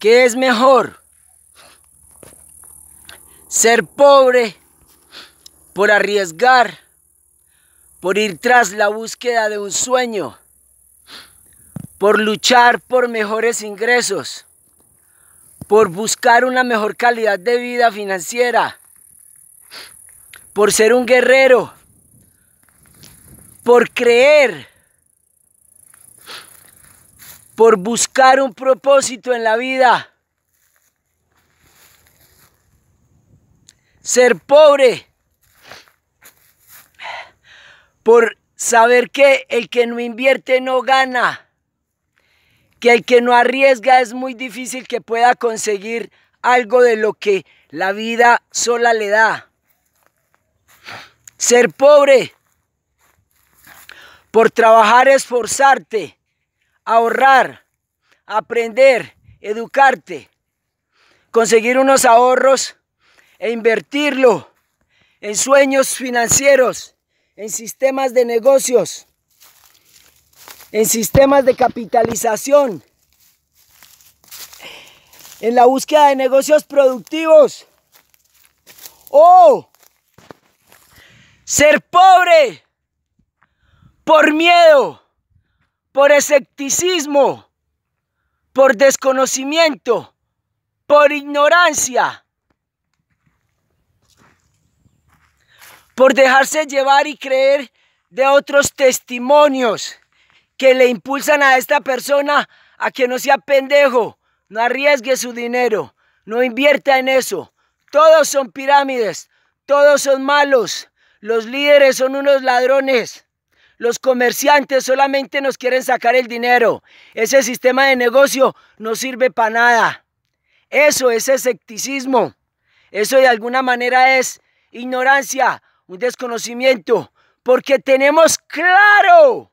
¿Qué es mejor? Ser pobre por arriesgar, por ir tras la búsqueda de un sueño, por luchar por mejores ingresos, por buscar una mejor calidad de vida financiera, por ser un guerrero, por creer por buscar un propósito en la vida. Ser pobre por saber que el que no invierte no gana, que el que no arriesga es muy difícil que pueda conseguir algo de lo que la vida sola le da. Ser pobre por trabajar, esforzarte ahorrar, aprender, educarte, conseguir unos ahorros e invertirlo en sueños financieros, en sistemas de negocios, en sistemas de capitalización, en la búsqueda de negocios productivos o ser pobre por miedo por escepticismo, por desconocimiento, por ignorancia, por dejarse llevar y creer de otros testimonios que le impulsan a esta persona a que no sea pendejo, no arriesgue su dinero, no invierta en eso. Todos son pirámides, todos son malos, los líderes son unos ladrones. Los comerciantes solamente nos quieren sacar el dinero. Ese sistema de negocio no sirve para nada. Eso es escepticismo. Eso de alguna manera es ignorancia, un desconocimiento, porque tenemos claro,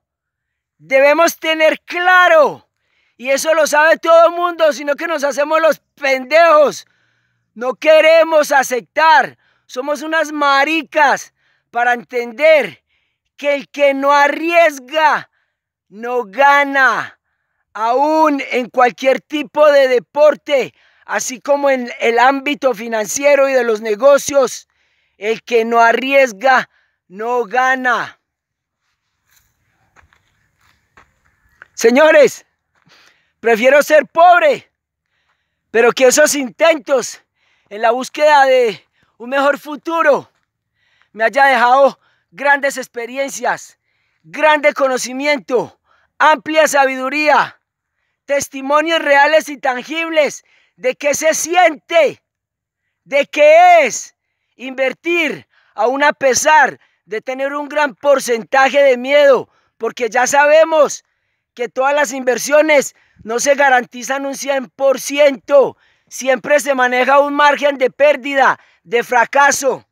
debemos tener claro, y eso lo sabe todo el mundo, sino que nos hacemos los pendejos. No queremos aceptar, somos unas maricas para entender que el que no arriesga no gana, aún en cualquier tipo de deporte, así como en el ámbito financiero y de los negocios. El que no arriesga no gana. Señores, prefiero ser pobre, pero que esos intentos en la búsqueda de un mejor futuro me haya dejado grandes experiencias, grande conocimiento, amplia sabiduría, testimonios reales y tangibles de qué se siente, de qué es invertir, aún a pesar de tener un gran porcentaje de miedo, porque ya sabemos que todas las inversiones no se garantizan un 100%, siempre se maneja un margen de pérdida, de fracaso,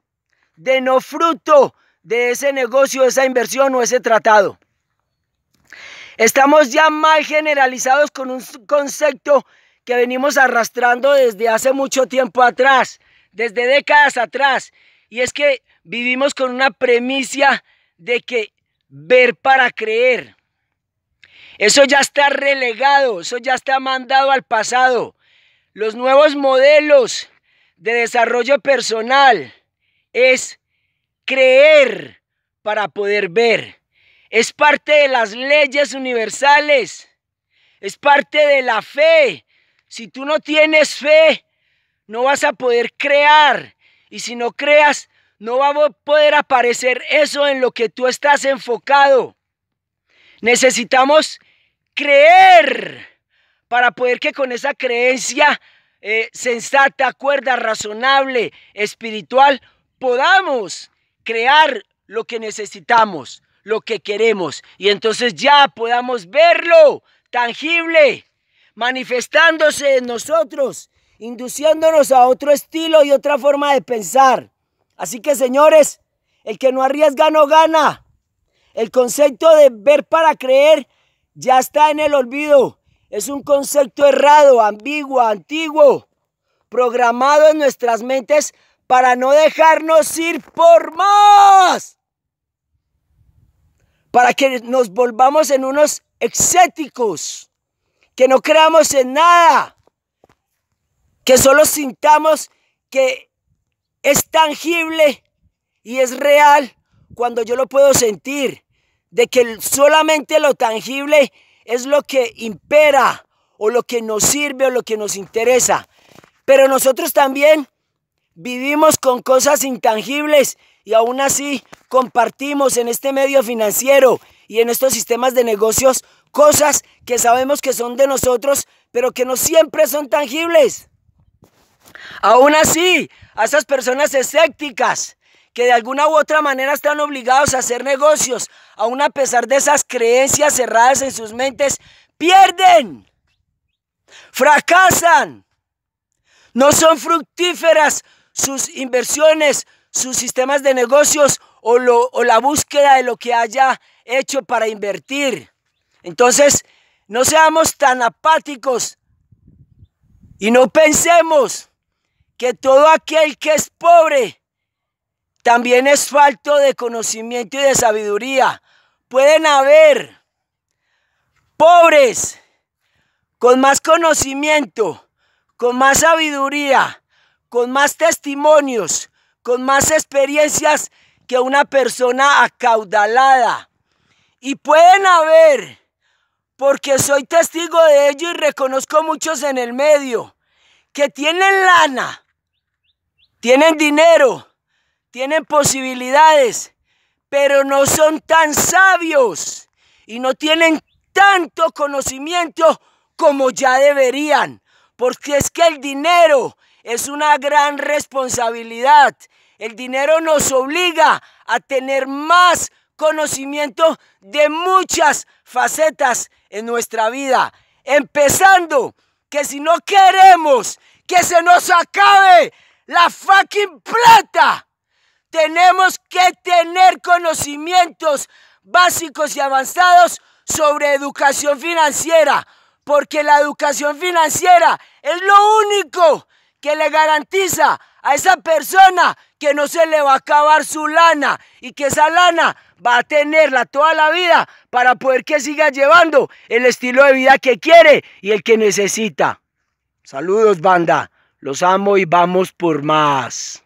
de no fruto, de ese negocio, esa inversión o ese tratado. Estamos ya mal generalizados con un concepto que venimos arrastrando desde hace mucho tiempo atrás, desde décadas atrás, y es que vivimos con una premisa de que ver para creer. Eso ya está relegado, eso ya está mandado al pasado. Los nuevos modelos de desarrollo personal es creer para poder ver. Es parte de las leyes universales. Es parte de la fe. Si tú no tienes fe, no vas a poder crear. Y si no creas, no va a poder aparecer eso en lo que tú estás enfocado. Necesitamos creer para poder que con esa creencia eh, sensata, cuerda, razonable, espiritual, podamos crear lo que necesitamos, lo que queremos, y entonces ya podamos verlo tangible, manifestándose en nosotros, induciéndonos a otro estilo y otra forma de pensar. Así que señores, el que no arriesga no gana. El concepto de ver para creer ya está en el olvido. Es un concepto errado, ambiguo, antiguo, programado en nuestras mentes para no dejarnos ir por más. Para que nos volvamos en unos exéticos, que no creamos en nada, que solo sintamos que es tangible y es real cuando yo lo puedo sentir, de que solamente lo tangible es lo que impera o lo que nos sirve o lo que nos interesa. Pero nosotros también Vivimos con cosas intangibles y aún así compartimos en este medio financiero y en estos sistemas de negocios cosas que sabemos que son de nosotros, pero que no siempre son tangibles. Aún así, a esas personas escépticas que de alguna u otra manera están obligados a hacer negocios, aún a pesar de esas creencias cerradas en sus mentes, pierden, fracasan, no son fructíferas sus inversiones, sus sistemas de negocios o, la búsqueda de lo que haya hecho para invertir. Entonces, no seamos tan apáticos y no pensemos que todo aquel que es pobre también es falto de conocimiento y de sabiduría. Pueden haber pobres con más conocimiento, con más sabiduría, con más testimonios, con más experiencias que una persona acaudalada. Y pueden haber, porque soy testigo de ello y reconozco muchos en el medio, que tienen lana, tienen dinero, tienen posibilidades, pero no son tan sabios y no tienen tanto conocimiento como ya deberían, porque es que el dinero es una gran responsabilidad. El dinero nos obliga a tener más conocimiento de muchas facetas en nuestra vida. Empezando que si no queremos que se nos acabe la fucking plata, tenemos que tener conocimientos básicos y avanzados sobre educación financiera, porque la educación financiera es lo único que le garantiza a esa persona que no se le va a acabar su lana y que esa lana va a tenerla toda la vida para poder que siga llevando el estilo de vida que quiere y el que necesita. Saludos banda, los amo y vamos por más.